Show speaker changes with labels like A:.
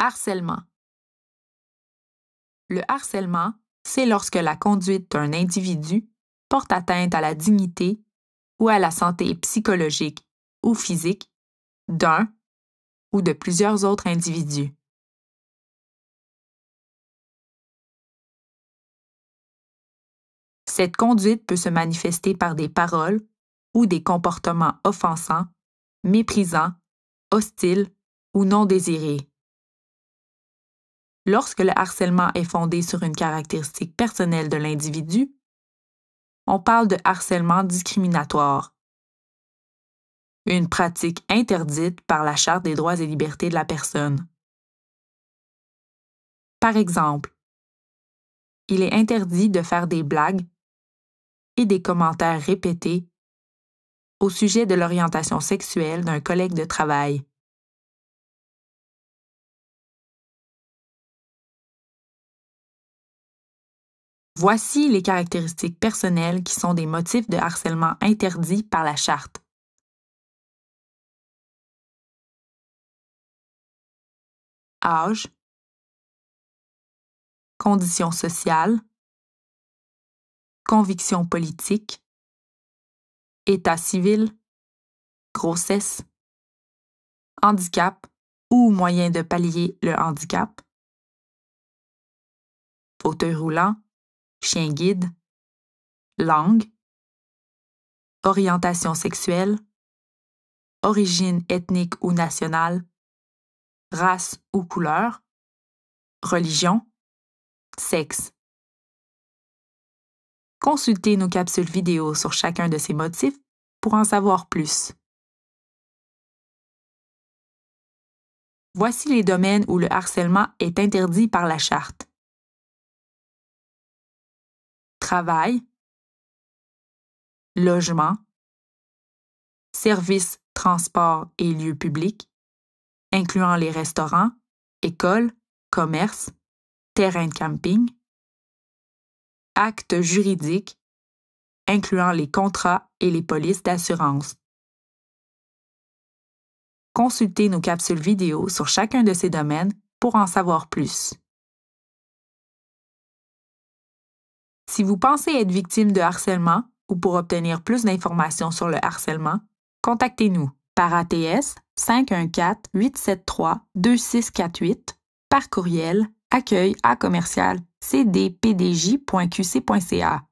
A: Harcèlement. Le
B: harcèlement, c'est lorsque la conduite d'un individu porte atteinte à la dignité
A: ou à la santé psychologique ou physique d'un ou de plusieurs autres individus. Cette conduite peut se manifester par des
B: paroles ou des comportements offensants, méprisants, hostiles ou non désirés lorsque le harcèlement est fondé sur une caractéristique personnelle de l'individu, on parle de harcèlement discriminatoire, une pratique interdite par la Charte des droits et libertés de la personne. Par exemple, il est interdit de faire des blagues et des commentaires répétés
A: au sujet de l'orientation sexuelle d'un collègue de travail. Voici les caractéristiques personnelles qui sont des motifs de harcèlement interdits par la charte. Âge, conditions sociales, convictions politiques, état civil, grossesse, handicap ou moyen de pallier le handicap, fauteuil roulant, chien guide, langue,
B: orientation sexuelle, origine ethnique ou nationale,
A: race ou couleur, religion, sexe. Consultez nos capsules vidéo sur chacun de ces motifs pour en savoir plus. Voici les domaines où le harcèlement est interdit par la charte travail, logement, services, transports et lieux publics,
B: incluant les restaurants, écoles, commerces, terrains de camping,
A: actes juridiques, incluant les contrats et les polices d'assurance. Consultez nos capsules
B: vidéo sur chacun de ces domaines pour en savoir plus. Si vous pensez être victime de harcèlement ou pour obtenir plus d'informations sur le harcèlement, contactez-nous par ATS 514-873-2648, par courriel accueil à commercial
A: cdpdj.qc.ca.